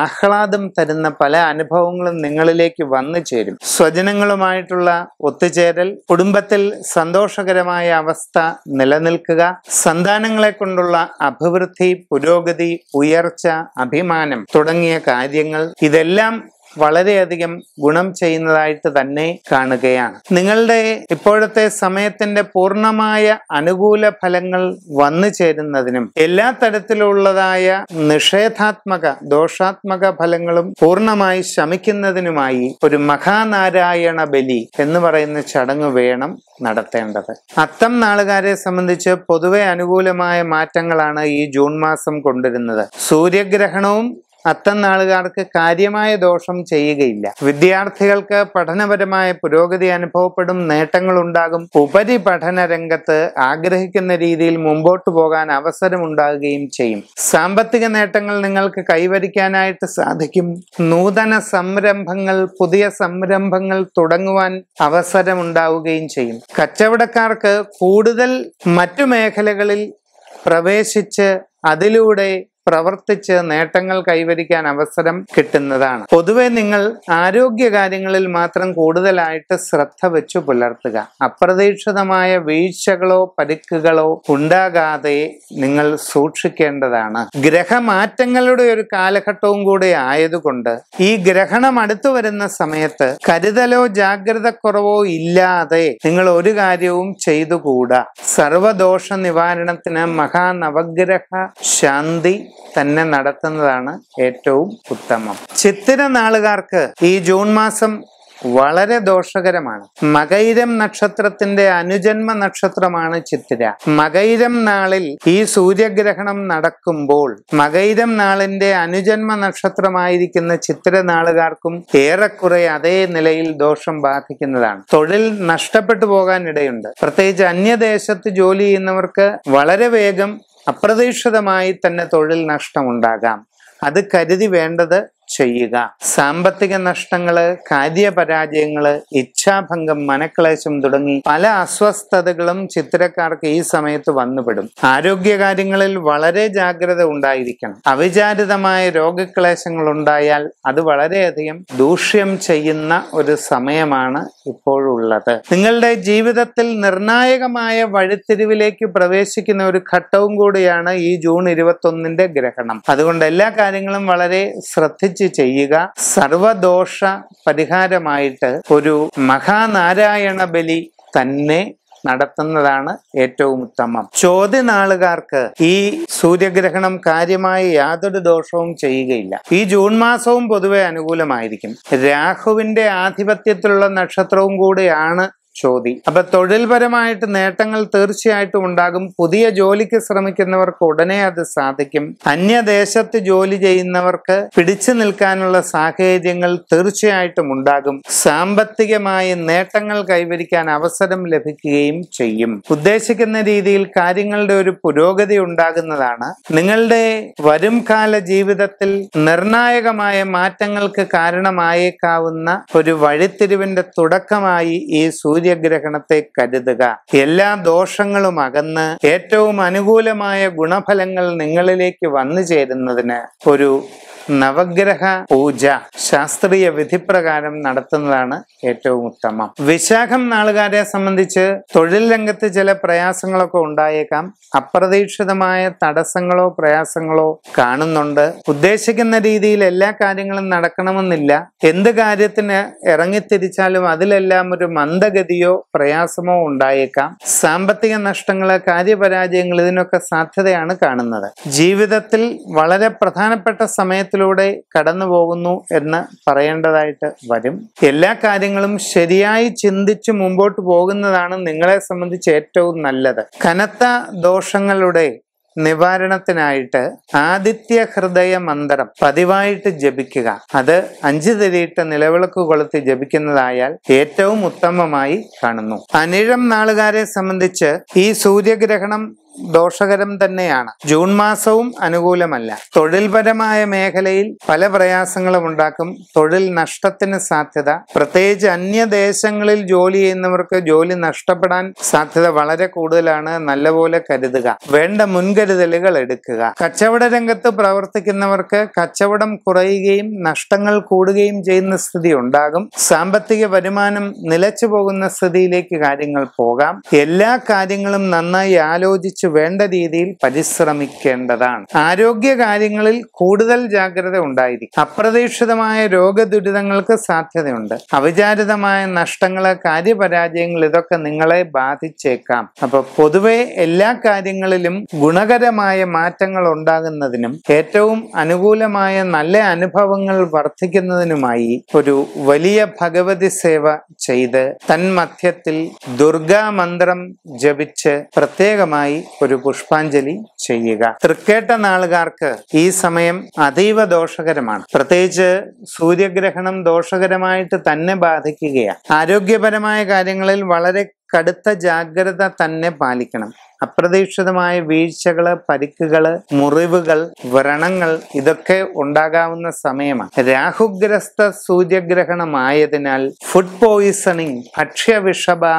ആഹ്ലാദം തരുന്ന പല അനുഭവങ്ങളും നിങ്ങളിലേക്ക് വന്നു ചേരും സ്വജനങ്ങളുമായിട്ടുള്ള ഒത്തുചേരൽ കുടുംബത്തിൽ സന്തോഷകരമായ അവസ്ഥ നിലനിൽക്കുക സന്താനങ്ങളെ കൊണ്ടുള്ള അഭിവൃദ്ധി പുരോഗതി ഉയർച്ച അഭിമാനം തുടങ്ങിയ കാര്യങ്ങൾ ഇതെല്ലാം വളരെയധികം ഗുണം ചെയ്യുന്നതായിട്ട് തന്നെ കാണുകയാണ് നിങ്ങളുടെ ഇപ്പോഴത്തെ സമയത്തിന്റെ പൂർണ്ണമായ അനുകൂല ഫലങ്ങൾ വന്നു ചേരുന്നതിനും എല്ലാ തരത്തിലുള്ളതായ നിഷേധാത്മക ദോഷാത്മക ഫലങ്ങളും പൂർണ്ണമായി ശമിക്കുന്നതിനുമായി ഒരു മഹാനാരായണ ബലി എന്ന് പറയുന്ന ചടങ്ങ് വേണം നടത്തേണ്ടത് അത്തം നാളുകാരെ സംബന്ധിച്ച് പൊതുവെ അനുകൂലമായ മാറ്റങ്ങളാണ് ഈ ജൂൺ മാസം കൊണ്ടുവരുന്നത് സൂര്യഗ്രഹണവും അത്തന്നാളുകാർക്ക് കാര്യമായ ദോഷം ചെയ്യുകയില്ല വിദ്യാർത്ഥികൾക്ക് പഠനപരമായ പുരോഗതി അനുഭവപ്പെടും നേട്ടങ്ങൾ ഉണ്ടാകും ഉപരിപഠന രംഗത്ത് ആഗ്രഹിക്കുന്ന രീതിയിൽ മുമ്പോട്ട് പോകാൻ അവസരം ഉണ്ടാകുകയും ചെയ്യും സാമ്പത്തിക നേട്ടങ്ങൾ നിങ്ങൾക്ക് കൈവരിക്കാനായിട്ട് സാധിക്കും നൂതന സംരംഭങ്ങൾ പുതിയ സംരംഭങ്ങൾ തുടങ്ങുവാൻ ഉണ്ടാവുകയും ചെയ്യും കച്ചവടക്കാർക്ക് കൂടുതൽ മറ്റു മേഖലകളിൽ പ്രവേശിച്ച് അതിലൂടെ പ്രവർത്തിച്ച് നേട്ടങ്ങൾ കൈവരിക്കാൻ അവസരം കിട്ടുന്നതാണ് പൊതുവെ നിങ്ങൾ ആരോഗ്യ കാര്യങ്ങളിൽ മാത്രം കൂടുതലായിട്ട് ശ്രദ്ധ വെച്ചു പുലർത്തുക അപ്രതീക്ഷിതമായ വീഴ്ചകളോ പരിക്കുകളോ ഉണ്ടാകാതെ നിങ്ങൾ സൂക്ഷിക്കേണ്ടതാണ് ഗ്രഹമാറ്റങ്ങളുടെ ഒരു കാലഘട്ടവും കൂടി ആയതുകൊണ്ട് ഈ ഗ്രഹണം അടുത്തു വരുന്ന സമയത്ത് കരുതലോ ജാഗ്രത കുറവോ ഇല്ലാതെ നിങ്ങൾ ഒരു കാര്യവും ചെയ്തുകൂടാ സർവദോഷ നിവാരണത്തിന് മഹാനവഗ്രഹ ശാന്തി തന്നെ നടത്തുന്നതാണ് ഏറ്റവും ഉത്തമം ചിത്തിര നാളുകാർക്ക് ഈ ജൂൺ മാസം വളരെ ദോഷകരമാണ് മകൈരം നക്ഷത്രത്തിന്റെ അനുജന്മ നക്ഷത്രമാണ് ചിത്തിര മകൈരം നാളിൽ ഈ സൂര്യഗ്രഹണം നടക്കുമ്പോൾ മകൈരം നാളിന്റെ അനുജന്മ നക്ഷത്രമായിരിക്കുന്ന ചിത്തിര നാളുകാർക്കും ഏറെക്കുറെ അതേ നിലയിൽ ദോഷം ബാധിക്കുന്നതാണ് തൊഴിൽ നഷ്ടപ്പെട്ടു പോകാൻ ഇടയുണ്ട് പ്രത്യേകിച്ച് അന്യദേശത്ത് ജോലി ചെയ്യുന്നവർക്ക് വളരെ വേഗം അപ്രതീക്ഷിതമായി തന്നെ തൊഴിൽ നഷ്ടമുണ്ടാകാം അത് കരുതി വേണ്ടത് ചെയ്യുക സാമ്പത്തിക നഷ്ടങ്ങള് കാര്യപരാജയങ്ങള് ഇച്ഛാഭംഗം മനക്ലേശം തുടങ്ങി പല അസ്വസ്ഥതകളും ചിത്രക്കാർക്ക് ഈ സമയത്ത് വന്നുപെടും ആരോഗ്യകാര്യങ്ങളിൽ വളരെ ജാഗ്രത ഉണ്ടായിരിക്കണം അവിചാരിതമായ രോഗക്ലേശങ്ങൾ ഉണ്ടായാൽ അത് വളരെയധികം ദൂഷ്യം ചെയ്യുന്ന ഒരു സമയമാണ് ഇപ്പോഴുള്ളത് നിങ്ങളുടെ ജീവിതത്തിൽ നിർണായകമായ വഴിത്തിരിവിലേക്ക് പ്രവേശിക്കുന്ന ഒരു ഘട്ടവും കൂടിയാണ് ഈ ജൂൺ ഒന്നിന്റെ ഗ്രഹണം അതുകൊണ്ട് എല്ലാ കാര്യങ്ങളും വളരെ ശ്രദ്ധിച്ച് അനുസരിച്ച് ചെയ്യുക സർവദോഷ പരിഹാരമായിട്ട് ഒരു മഹാനാരായണ ബലി തന്നെ നടത്തുന്നതാണ് ഏറ്റവും ഉത്തമം ചോദ്യനാളുകാർക്ക് ഈ സൂര്യഗ്രഹണം കാര്യമായ യാതൊരു ദോഷവും ചെയ്യുകയില്ല ഈ ജൂൺ മാസവും പൊതുവെ അനുകൂലമായിരിക്കും രാഹുവിന്റെ ആധിപത്യത്തിലുള്ള നക്ഷത്രവും കൂടിയാണ് ചോദി അപ്പൊ തൊഴിൽപരമായിട്ട് നേട്ടങ്ങൾ തീർച്ചയായിട്ടും ഉണ്ടാകും പുതിയ ജോലിക്ക് ശ്രമിക്കുന്നവർക്ക് ഉടനെ അത് സാധിക്കും അന്യദേശത്ത് ജോലി ചെയ്യുന്നവർക്ക് പിടിച്ചു നിൽക്കാനുള്ള സാഹചര്യങ്ങൾ തീർച്ചയായിട്ടും ഉണ്ടാകും സാമ്പത്തികമായി നേട്ടങ്ങൾ കൈവരിക്കാൻ അവസരം ലഭിക്കുകയും ചെയ്യും ഉദ്ദേശിക്കുന്ന രീതിയിൽ കാര്യങ്ങളുടെ ഒരു പുരോഗതി ഉണ്ടാകുന്നതാണ് നിങ്ങളുടെ വരും കാല ജീവിതത്തിൽ നിർണായകമായ മാറ്റങ്ങൾക്ക് കാരണമായേക്കാവുന്ന ഒരു വഴിത്തിരിവിന്റെ തുടക്കമായി ഈ സൂര്യ സൂര്യഗ്രഹണത്തെ കരുതുക എല്ലാ ദോഷങ്ങളും അകന്ന് ഏറ്റവും അനുകൂലമായ ഗുണഫലങ്ങൾ നിങ്ങളിലേക്ക് വന്നു ചേരുന്നതിന് ഒരു നവഗ്രഹ പൂജ ശാസ്ത്രീയ വിധിപ്രകാരം നടത്തുന്നതാണ് ഏറ്റവും ഉത്തമം വിശാഖം നാളുകാരെ സംബന്ധിച്ച് തൊഴിൽ രംഗത്ത് ചില പ്രയാസങ്ങളൊക്കെ ഉണ്ടായേക്കാം അപ്രതീക്ഷിതമായ തടസ്സങ്ങളോ പ്രയാസങ്ങളോ കാണുന്നുണ്ട് ഉദ്ദേശിക്കുന്ന രീതിയിൽ എല്ലാ കാര്യങ്ങളും നടക്കണമെന്നില്ല എന്ത് കാര്യത്തിന് ഇറങ്ങിത്തിരിച്ചാലും അതിലെല്ലാം ഒരു മന്ദഗതിയോ പ്രയാസമോ ഉണ്ടായേക്കാം സാമ്പത്തിക നഷ്ടങ്ങൾ കാര്യപരാജയങ്ങൾ ഇതിനൊക്കെ സാധ്യതയാണ് കാണുന്നത് ജീവിതത്തിൽ വളരെ പ്രധാനപ്പെട്ട സമയത്തിൽ ജീവിതത്തിലൂടെ കടന്നു പോകുന്നു എന്ന് പറയേണ്ടതായിട്ട് വരും എല്ലാ കാര്യങ്ങളും ശരിയായി ചിന്തിച്ച് മുമ്പോട്ട് പോകുന്നതാണ് നിങ്ങളെ സംബന്ധിച്ച് ഏറ്റവും നല്ലത് കനത്ത ദോഷങ്ങളുടെ നിവാരണത്തിനായിട്ട് ആദിത്യ ഹൃദയ മന്ത്രം പതിവായിട്ട് ജപിക്കുക അത് അഞ്ചു തിരിയിട്ട് നിലവിളക്ക് കൊളുത്തി ജപിക്കുന്നതായാൽ ഏറ്റവും ഉത്തമമായി കാണുന്നു അനിഴം നാളുകാരെ സംബന്ധിച്ച് ഈ സൂര്യഗ്രഹണം ദോഷകരം തന്നെയാണ് ജൂൺ മാസവും അനുകൂലമല്ല തൊഴിൽപരമായ മേഖലയിൽ പല പ്രയാസങ്ങളും ഉണ്ടാക്കും തൊഴിൽ നഷ്ടത്തിന് സാധ്യത പ്രത്യേകിച്ച് അന്യദേശങ്ങളിൽ ജോലി ചെയ്യുന്നവർക്ക് ജോലി നഷ്ടപ്പെടാൻ സാധ്യത വളരെ കൂടുതലാണ് നല്ലപോലെ കരുതുക വേണ്ട മുൻകരുതലുകൾ എടുക്കുക കച്ചവട രംഗത്ത് പ്രവർത്തിക്കുന്നവർക്ക് കച്ചവടം കുറയുകയും നഷ്ടങ്ങൾ കൂടുകയും ചെയ്യുന്ന സ്ഥിതി ഉണ്ടാകും സാമ്പത്തിക വരുമാനം നിലച്ചു പോകുന്ന സ്ഥിതിയിലേക്ക് കാര്യങ്ങൾ പോകാം എല്ലാ കാര്യങ്ങളും നന്നായി ആലോചിച്ച് ഉപയോഗിച്ച് വേണ്ട രീതിയിൽ പരിശ്രമിക്കേണ്ടതാണ് ആരോഗ്യ കാര്യങ്ങളിൽ കൂടുതൽ ജാഗ്രത ഉണ്ടായിരിക്കും അപ്രതീക്ഷിതമായ രോഗദുരിതങ്ങൾക്ക് സാധ്യതയുണ്ട് അവിചാരിതമായ നഷ്ടങ്ങൾ കാര്യപരാജയങ്ങൾ ഇതൊക്കെ നിങ്ങളെ ബാധിച്ചേക്കാം അപ്പൊ പൊതുവെ എല്ലാ കാര്യങ്ങളിലും ഗുണകരമായ മാറ്റങ്ങൾ ഉണ്ടാകുന്നതിനും ഏറ്റവും അനുകൂലമായ നല്ല അനുഭവങ്ങൾ വർദ്ധിക്കുന്നതിനുമായി ഒരു വലിയ ഭഗവതി സേവ ചെയ്ത് തന്മധ്യത്തിൽ മന്ത്രം ജപിച്ച് പ്രത്യേകമായി ഒരു പുഷ്പാഞ്ജലി ചെയ്യുക തൃക്കേട്ട നാളുകാർക്ക് ഈ സമയം അതീവ ദോഷകരമാണ് പ്രത്യേകിച്ച് സൂര്യഗ്രഹണം ദോഷകരമായിട്ട് തന്നെ ബാധിക്കുകയാണ് ആരോഗ്യപരമായ കാര്യങ്ങളിൽ വളരെ കടുത്ത ജാഗ്രത തന്നെ പാലിക്കണം അപ്രതീക്ഷിതമായ വീഴ്ചകൾ പരിക്കുകൾ മുറിവുകൾ വ്രണങ്ങൾ ഇതൊക്കെ ഉണ്ടാകാവുന്ന സമയമാണ് രാഹുഗ്രസ്ത സൂര്യഗ്രഹണമായതിനാൽ ഫുഡ് പോയിസണിങ് ഭക്ഷ്യവിഷബാധ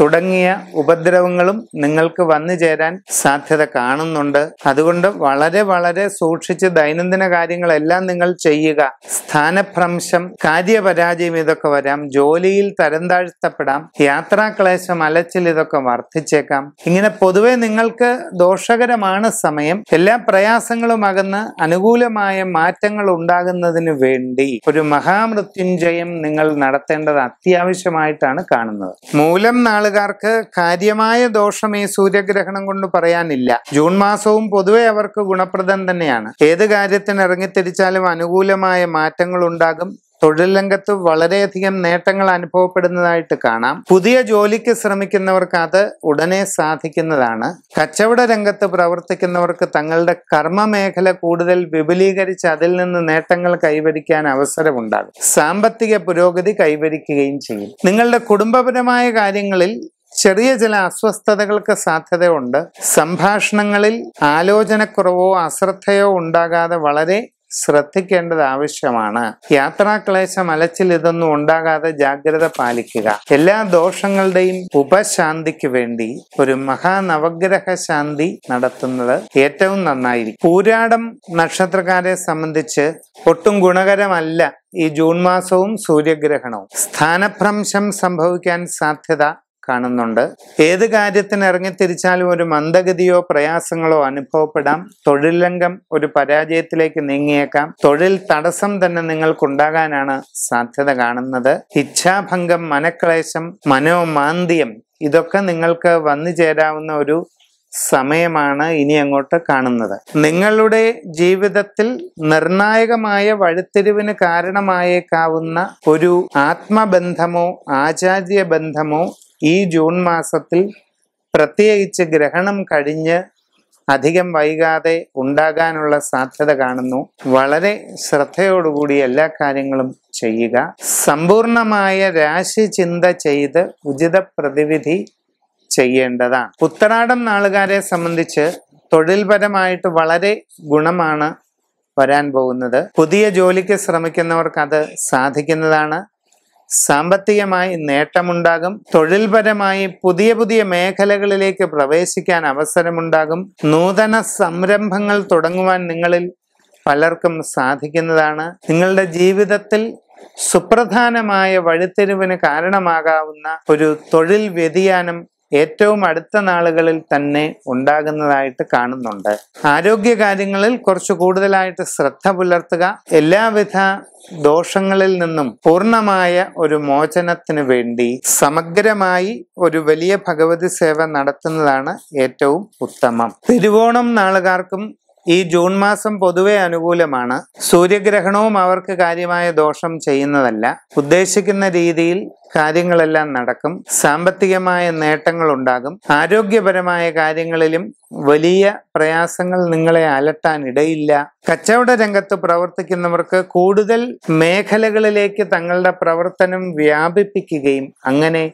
തുടങ്ങിയ ഉപദ്രവങ്ങളും നിങ്ങൾക്ക് വന്നു ചേരാൻ സാധ്യത കാണുന്നുണ്ട് അതുകൊണ്ട് വളരെ വളരെ സൂക്ഷിച്ച് ദൈനംദിന കാര്യങ്ങളെല്ലാം നിങ്ങൾ ചെയ്യുക സ്ഥാനഭ്രംശം കാര്യപരാജയം ഇതൊക്കെ വരാം ജോലിയിൽ തരം താഴ്ത്തപ്പെടാം യാത്രാക്ലേശം അലച്ചിൽ ഇതൊക്കെ വർദ്ധിച്ചേക്കാം ഇങ്ങനെ പൊതു പൊതുവെ നിങ്ങൾക്ക് ദോഷകരമാണ് സമയം എല്ലാ പ്രയാസങ്ങളും അകന്ന് അനുകൂലമായ മാറ്റങ്ങൾ ഉണ്ടാകുന്നതിന് വേണ്ടി ഒരു മഹാമൃത്യുഞ്ജയം നിങ്ങൾ നടത്തേണ്ടത് അത്യാവശ്യമായിട്ടാണ് കാണുന്നത് മൂലം നാളുകാർക്ക് കാര്യമായ ദോഷം ഈ സൂര്യഗ്രഹണം കൊണ്ട് പറയാനില്ല ജൂൺ മാസവും പൊതുവെ അവർക്ക് ഗുണപ്രദം തന്നെയാണ് ഏത് കാര്യത്തിന് ഇറങ്ങിത്തിരിച്ചാലും അനുകൂലമായ മാറ്റങ്ങൾ ഉണ്ടാകും തൊഴിൽ രംഗത്ത് വളരെയധികം നേട്ടങ്ങൾ അനുഭവപ്പെടുന്നതായിട്ട് കാണാം പുതിയ ജോലിക്ക് ശ്രമിക്കുന്നവർക്ക് അത് ഉടനെ സാധിക്കുന്നതാണ് കച്ചവട രംഗത്ത് പ്രവർത്തിക്കുന്നവർക്ക് തങ്ങളുടെ കർമ്മ മേഖല കൂടുതൽ വിപുലീകരിച്ച് അതിൽ നിന്ന് നേട്ടങ്ങൾ കൈവരിക്കാൻ അവസരമുണ്ടാകും സാമ്പത്തിക പുരോഗതി കൈവരിക്കുകയും ചെയ്യും നിങ്ങളുടെ കുടുംബപരമായ കാര്യങ്ങളിൽ ചെറിയ ചില അസ്വസ്ഥതകൾക്ക് സാധ്യതയുണ്ട് സംഭാഷണങ്ങളിൽ ആലോചനക്കുറവോ അശ്രദ്ധയോ ഉണ്ടാകാതെ വളരെ ശ്രദ്ധിക്കേണ്ടത് ആവശ്യമാണ് യാത്രാക്ലേശം അലച്ചിൽ ഇതൊന്നും ഉണ്ടാകാതെ ജാഗ്രത പാലിക്കുക എല്ലാ ദോഷങ്ങളുടെയും ഉപശാന്തിക്ക് വേണ്ടി ഒരു മഹാനവഗ്രഹ ശാന്തി നടത്തുന്നത് ഏറ്റവും നന്നായിരിക്കും പൂരാടം നക്ഷത്രക്കാരെ സംബന്ധിച്ച് ഒട്ടും ഗുണകരമല്ല ഈ ജൂൺ മാസവും സൂര്യഗ്രഹണവും സ്ഥാനഭ്രംശം സംഭവിക്കാൻ സാധ്യത കാണുന്നുണ്ട് ഏത് കാര്യത്തിന് ഇറങ്ങിത്തിരിച്ചാലും ഒരു മന്ദഗതിയോ പ്രയാസങ്ങളോ അനുഭവപ്പെടാം തൊഴിൽ രംഗം ഒരു പരാജയത്തിലേക്ക് നീങ്ങിയേക്കാം തൊഴിൽ തടസ്സം തന്നെ നിങ്ങൾക്കുണ്ടാകാനാണ് സാധ്യത കാണുന്നത് ഇച്ഛാഭംഗം മനക്ലേശം മനോമാന്ദ്യം ഇതൊക്കെ നിങ്ങൾക്ക് വന്നു ചേരാവുന്ന ഒരു സമയമാണ് ഇനി അങ്ങോട്ട് കാണുന്നത് നിങ്ങളുടെ ജീവിതത്തിൽ നിർണായകമായ വഴിത്തിരിവിന് കാരണമായേക്കാവുന്ന ഒരു ആത്മബന്ധമോ ആചാര്യ ബന്ധമോ ഈ ജൂൺ മാസത്തിൽ പ്രത്യേകിച്ച് ഗ്രഹണം കഴിഞ്ഞ് അധികം വൈകാതെ ഉണ്ടാകാനുള്ള സാധ്യത കാണുന്നു വളരെ ശ്രദ്ധയോടുകൂടി എല്ലാ കാര്യങ്ങളും ചെയ്യുക സമ്പൂർണമായ രാശി ചിന്ത ചെയ്ത് ഉചിത പ്രതിവിധി ചെയ്യേണ്ടതാണ് ഉത്തരാടം നാളുകാരെ സംബന്ധിച്ച് തൊഴിൽപരമായിട്ട് വളരെ ഗുണമാണ് വരാൻ പോകുന്നത് പുതിയ ജോലിക്ക് ശ്രമിക്കുന്നവർക്ക് അത് സാധിക്കുന്നതാണ് സാമ്പത്തികമായി നേട്ടമുണ്ടാകും തൊഴിൽപരമായി പുതിയ പുതിയ മേഖലകളിലേക്ക് പ്രവേശിക്കാൻ അവസരമുണ്ടാകും നൂതന സംരംഭങ്ങൾ തുടങ്ങുവാൻ നിങ്ങളിൽ പലർക്കും സാധിക്കുന്നതാണ് നിങ്ങളുടെ ജീവിതത്തിൽ സുപ്രധാനമായ വഴിത്തിരിവിന് കാരണമാകാവുന്ന ഒരു തൊഴിൽ വ്യതിയാനം ഏറ്റവും അടുത്ത നാളുകളിൽ തന്നെ ഉണ്ടാകുന്നതായിട്ട് കാണുന്നുണ്ട് ആരോഗ്യ കാര്യങ്ങളിൽ കുറച്ച് കൂടുതലായിട്ട് ശ്രദ്ധ പുലർത്തുക എല്ലാവിധ ദോഷങ്ങളിൽ നിന്നും പൂർണ്ണമായ ഒരു മോചനത്തിന് വേണ്ടി സമഗ്രമായി ഒരു വലിയ ഭഗവതി സേവ നടത്തുന്നതാണ് ഏറ്റവും ഉത്തമം തിരുവോണം നാളുകാർക്കും ഈ ജൂൺ മാസം പൊതുവെ അനുകൂലമാണ് സൂര്യഗ്രഹണവും അവർക്ക് കാര്യമായ ദോഷം ചെയ്യുന്നതല്ല ഉദ്ദേശിക്കുന്ന രീതിയിൽ കാര്യങ്ങളെല്ലാം നടക്കും സാമ്പത്തികമായ നേട്ടങ്ങൾ ഉണ്ടാകും ആരോഗ്യപരമായ കാര്യങ്ങളിലും വലിയ പ്രയാസങ്ങൾ നിങ്ങളെ അലട്ടാൻ ഇടയില്ല കച്ചവട രംഗത്ത് പ്രവർത്തിക്കുന്നവർക്ക് കൂടുതൽ മേഖലകളിലേക്ക് തങ്ങളുടെ പ്രവർത്തനം വ്യാപിപ്പിക്കുകയും അങ്ങനെ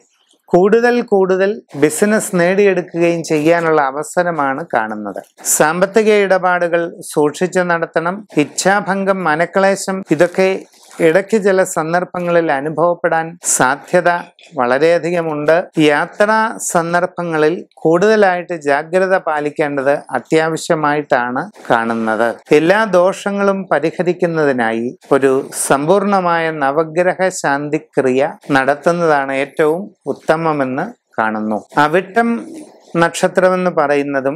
കൂടുതൽ കൂടുതൽ ബിസിനസ് നേടിയെടുക്കുകയും ചെയ്യാനുള്ള അവസരമാണ് കാണുന്നത് സാമ്പത്തിക ഇടപാടുകൾ സൂക്ഷിച്ചു നടത്തണം ഇച്ഛാഭംഗം മനക്ലേശം ഇതൊക്കെ ഇടയ്ക്ക് ചില സന്ദർഭങ്ങളിൽ അനുഭവപ്പെടാൻ സാധ്യത വളരെയധികമുണ്ട് യാത്രാ സന്ദർഭങ്ങളിൽ കൂടുതലായിട്ട് ജാഗ്രത പാലിക്കേണ്ടത് അത്യാവശ്യമായിട്ടാണ് കാണുന്നത് എല്ലാ ദോഷങ്ങളും പരിഹരിക്കുന്നതിനായി ഒരു സമ്പൂർണമായ നവഗ്രഹ ശാന്തിക്രിയ നടത്തുന്നതാണ് ഏറ്റവും ഉത്തമമെന്ന് കാണുന്നു അവിട്ടം നക്ഷത്രമെന്ന് പറയുന്നതും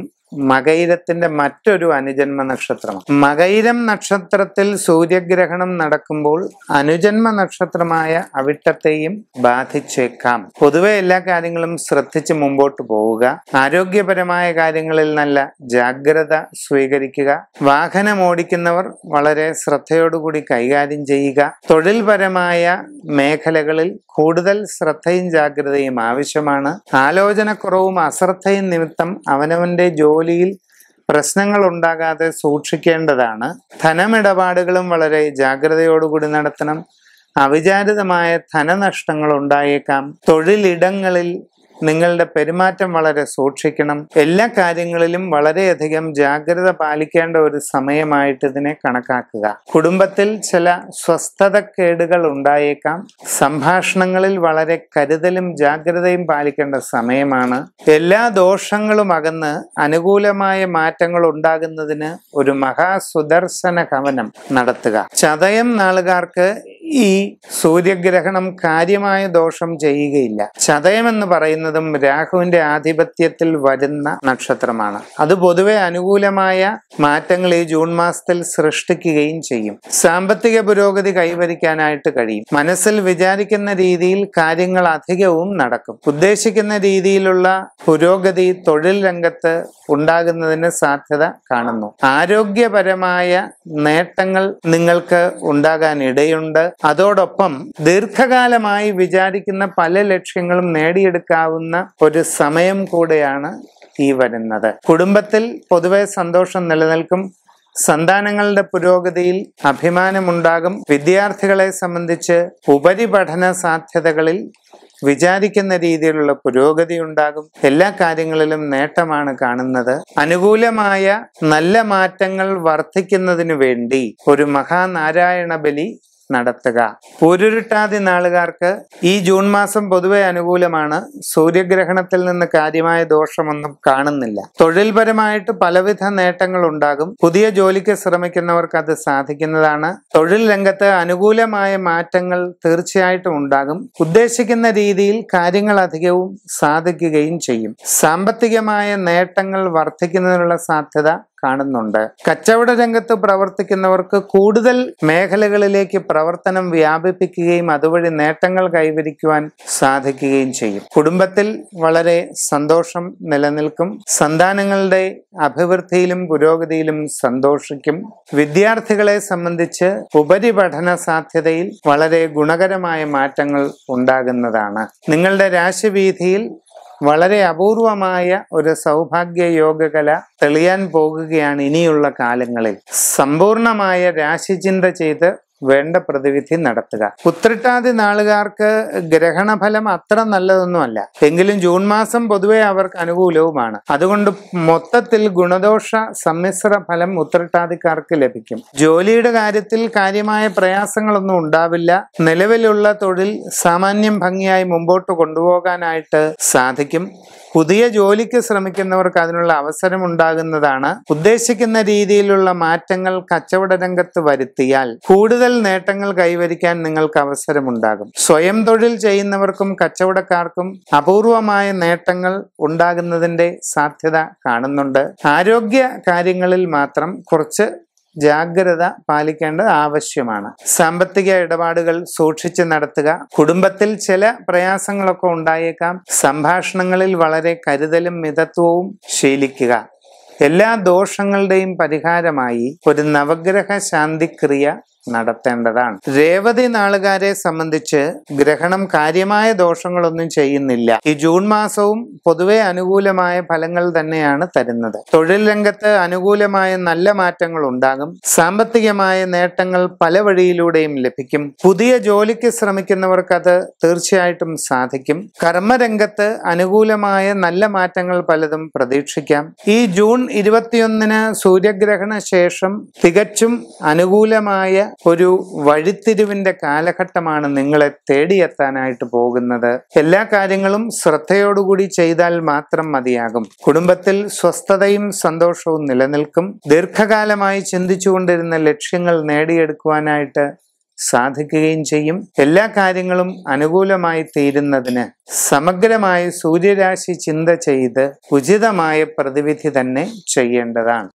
മകൈരത്തിന്റെ മറ്റൊരു അനുജന്മ നക്ഷത്രമാണ് മകൈരം നക്ഷത്രത്തിൽ സൂര്യഗ്രഹണം നടക്കുമ്പോൾ അനുജന്മ നക്ഷത്രമായ അവിട്ടത്തെയും ബാധിച്ചേക്കാം പൊതുവെ എല്ലാ കാര്യങ്ങളും ശ്രദ്ധിച്ച് മുമ്പോട്ട് പോവുക ആരോഗ്യപരമായ കാര്യങ്ങളിൽ നല്ല ജാഗ്രത സ്വീകരിക്കുക വാഹനം ഓടിക്കുന്നവർ വളരെ ശ്രദ്ധയോടുകൂടി കൈകാര്യം ചെയ്യുക തൊഴിൽപരമായ മേഖലകളിൽ കൂടുതൽ ശ്രദ്ധയും ജാഗ്രതയും ആവശ്യമാണ് ആലോചനക്കുറവും അശ്രദ്ധയും നിമിത്തം അവനവന്റെ ജോലി ജോലിയിൽ പ്രശ്നങ്ങൾ ഉണ്ടാകാതെ സൂക്ഷിക്കേണ്ടതാണ് ധനമിടപാടുകളും വളരെ ജാഗ്രതയോടുകൂടി നടത്തണം അവിചാരിതമായ ധനനഷ്ടങ്ങൾ ഉണ്ടായേക്കാം തൊഴിലിടങ്ങളിൽ നിങ്ങളുടെ പെരുമാറ്റം വളരെ സൂക്ഷിക്കണം എല്ലാ കാര്യങ്ങളിലും വളരെയധികം ജാഗ്രത പാലിക്കേണ്ട ഒരു സമയമായിട്ട് ഇതിനെ കണക്കാക്കുക കുടുംബത്തിൽ ചില സ്വസ്ഥതക്കേടുകൾ ഉണ്ടായേക്കാം സംഭാഷണങ്ങളിൽ വളരെ കരുതലും ജാഗ്രതയും പാലിക്കേണ്ട സമയമാണ് എല്ലാ ദോഷങ്ങളും അകന്ന് അനുകൂലമായ മാറ്റങ്ങൾ ഉണ്ടാകുന്നതിന് ഒരു മഹാസുദർശന കവനം നടത്തുക ചതയം നാളുകാർക്ക് ഈ സൂര്യഗ്രഹണം കാര്യമായ ദോഷം ചെയ്യുകയില്ല ചതയമെന്ന് പറയുന്നതും രാഹുവിന്റെ ആധിപത്യത്തിൽ വരുന്ന നക്ഷത്രമാണ് അത് പൊതുവെ അനുകൂലമായ മാറ്റങ്ങൾ ഈ ജൂൺ മാസത്തിൽ സൃഷ്ടിക്കുകയും ചെയ്യും സാമ്പത്തിക പുരോഗതി കൈവരിക്കാനായിട്ട് കഴിയും മനസ്സിൽ വിചാരിക്കുന്ന രീതിയിൽ കാര്യങ്ങൾ അധികവും നടക്കും ഉദ്ദേശിക്കുന്ന രീതിയിലുള്ള പുരോഗതി തൊഴിൽ രംഗത്ത് ഉണ്ടാകുന്നതിന് സാധ്യത കാണുന്നു ആരോഗ്യപരമായ നേട്ടങ്ങൾ നിങ്ങൾക്ക് ഉണ്ടാകാൻ ഇടയുണ്ട് അതോടൊപ്പം ദീർഘകാലമായി വിചാരിക്കുന്ന പല ലക്ഷ്യങ്ങളും നേടിയെടുക്കാവുന്ന ഒരു സമയം കൂടെയാണ് ഈ വരുന്നത് കുടുംബത്തിൽ പൊതുവെ സന്തോഷം നിലനിൽക്കും സന്താനങ്ങളുടെ പുരോഗതിയിൽ അഭിമാനമുണ്ടാകും വിദ്യാർത്ഥികളെ സംബന്ധിച്ച് ഉപരിപഠന സാധ്യതകളിൽ വിചാരിക്കുന്ന രീതിയിലുള്ള പുരോഗതി ഉണ്ടാകും എല്ലാ കാര്യങ്ങളിലും നേട്ടമാണ് കാണുന്നത് അനുകൂലമായ നല്ല മാറ്റങ്ങൾ വർദ്ധിക്കുന്നതിനു വേണ്ടി ഒരു മഹാനാരായണ ബലി നടത്തുക പൊരുരുട്ടാതി നാളുകാർക്ക് ഈ ജൂൺ മാസം പൊതുവെ അനുകൂലമാണ് സൂര്യഗ്രഹണത്തിൽ നിന്ന് കാര്യമായ ദോഷമൊന്നും കാണുന്നില്ല തൊഴിൽപരമായിട്ട് പലവിധ നേട്ടങ്ങൾ ഉണ്ടാകും പുതിയ ജോലിക്ക് ശ്രമിക്കുന്നവർക്ക് അത് സാധിക്കുന്നതാണ് തൊഴിൽ രംഗത്ത് അനുകൂലമായ മാറ്റങ്ങൾ തീർച്ചയായിട്ടും ഉണ്ടാകും ഉദ്ദേശിക്കുന്ന രീതിയിൽ കാര്യങ്ങൾ അധികവും സാധിക്കുകയും ചെയ്യും സാമ്പത്തികമായ നേട്ടങ്ങൾ വർദ്ധിക്കുന്നതിനുള്ള സാധ്യത കാണുന്നുണ്ട് കച്ചവട രംഗത്ത് പ്രവർത്തിക്കുന്നവർക്ക് കൂടുതൽ മേഖലകളിലേക്ക് പ്രവർത്തനം വ്യാപിപ്പിക്കുകയും അതുവഴി നേട്ടങ്ങൾ കൈവരിക്കുവാൻ സാധിക്കുകയും ചെയ്യും കുടുംബത്തിൽ വളരെ സന്തോഷം നിലനിൽക്കും സന്താനങ്ങളുടെ അഭിവൃദ്ധിയിലും പുരോഗതിയിലും സന്തോഷിക്കും വിദ്യാർത്ഥികളെ സംബന്ധിച്ച് ഉപരിപഠന സാധ്യതയിൽ വളരെ ഗുണകരമായ മാറ്റങ്ങൾ ഉണ്ടാകുന്നതാണ് നിങ്ങളുടെ രാശിവീതിയിൽ വളരെ അപൂർവമായ ഒരു സൗഭാഗ്യ യോഗകല തെളിയാൻ പോകുകയാണ് ഇനിയുള്ള കാലങ്ങളിൽ സമ്പൂർണമായ രാശിചിന്ത ചെയ്ത് വേണ്ട പ്രതിവിധി നടത്തുക ഉത്രട്ടാതി നാളുകാർക്ക് ഗ്രഹണഫലം അത്ര നല്ലതൊന്നുമല്ല എങ്കിലും ജൂൺ മാസം പൊതുവെ അവർക്ക് അനുകൂലവുമാണ് അതുകൊണ്ട് മൊത്തത്തിൽ ഗുണദോഷ സമ്മിശ്ര ഫലം ഉത്രട്ടാതിക്കാർക്ക് ലഭിക്കും ജോലിയുടെ കാര്യത്തിൽ കാര്യമായ പ്രയാസങ്ങളൊന്നും ഉണ്ടാവില്ല നിലവിലുള്ള തൊഴിൽ സാമാന്യം ഭംഗിയായി മുമ്പോട്ട് കൊണ്ടുപോകാനായിട്ട് സാധിക്കും പുതിയ ജോലിക്ക് ശ്രമിക്കുന്നവർക്ക് അതിനുള്ള അവസരം ഉണ്ടാകുന്നതാണ് ഉദ്ദേശിക്കുന്ന രീതിയിലുള്ള മാറ്റങ്ങൾ കച്ചവട രംഗത്ത് വരുത്തിയാൽ കൂടുതൽ നേട്ടങ്ങൾ കൈവരിക്കാൻ നിങ്ങൾക്ക് അവസരമുണ്ടാകും സ്വയം തൊഴിൽ ചെയ്യുന്നവർക്കും കച്ചവടക്കാർക്കും അപൂർവമായ നേട്ടങ്ങൾ ഉണ്ടാകുന്നതിന്റെ സാധ്യത കാണുന്നുണ്ട് ആരോഗ്യ കാര്യങ്ങളിൽ മാത്രം കുറച്ച് ജാഗ്രത പാലിക്കേണ്ടത് ആവശ്യമാണ് സാമ്പത്തിക ഇടപാടുകൾ സൂക്ഷിച്ച് നടത്തുക കുടുംബത്തിൽ ചില പ്രയാസങ്ങളൊക്കെ ഉണ്ടായേക്കാം സംഭാഷണങ്ങളിൽ വളരെ കരുതലും മിതത്വവും ശീലിക്കുക എല്ലാ ദോഷങ്ങളുടെയും പരിഹാരമായി ഒരു നവഗ്രഹ ശാന്തിക്രിയ നടത്തേണ്ടതാണ് രേവതി നാളുകാരെ സംബന്ധിച്ച് ഗ്രഹണം കാര്യമായ ദോഷങ്ങളൊന്നും ചെയ്യുന്നില്ല ഈ ജൂൺ മാസവും പൊതുവെ അനുകൂലമായ ഫലങ്ങൾ തന്നെയാണ് തരുന്നത് തൊഴിൽ രംഗത്ത് അനുകൂലമായ നല്ല മാറ്റങ്ങൾ ഉണ്ടാകും സാമ്പത്തികമായ നേട്ടങ്ങൾ പല വഴിയിലൂടെയും ലഭിക്കും പുതിയ ജോലിക്ക് ശ്രമിക്കുന്നവർക്ക് അത് തീർച്ചയായിട്ടും സാധിക്കും കർമ്മരംഗത്ത് അനുകൂലമായ നല്ല മാറ്റങ്ങൾ പലതും പ്രതീക്ഷിക്കാം ഈ ജൂൺ ഇരുപത്തിയൊന്നിന് സൂര്യഗ്രഹണ ശേഷം തികച്ചും അനുകൂലമായ ഒരു വഴിത്തിരിവിന്റെ കാലഘട്ടമാണ് നിങ്ങളെ തേടിയെത്താനായിട്ട് പോകുന്നത് എല്ലാ കാര്യങ്ങളും ശ്രദ്ധയോടുകൂടി ചെയ്താൽ മാത്രം മതിയാകും കുടുംബത്തിൽ സ്വസ്ഥതയും സന്തോഷവും നിലനിൽക്കും ദീർഘകാലമായി ചിന്തിച്ചുകൊണ്ടിരുന്ന ലക്ഷ്യങ്ങൾ നേടിയെടുക്കുവാനായിട്ട് സാധിക്കുകയും ചെയ്യും എല്ലാ കാര്യങ്ങളും അനുകൂലമായി തീരുന്നതിന് സമഗ്രമായി സൂര്യരാശി ചിന്ത ചെയ്ത് ഉചിതമായ പ്രതിവിധി തന്നെ ചെയ്യേണ്ടതാണ്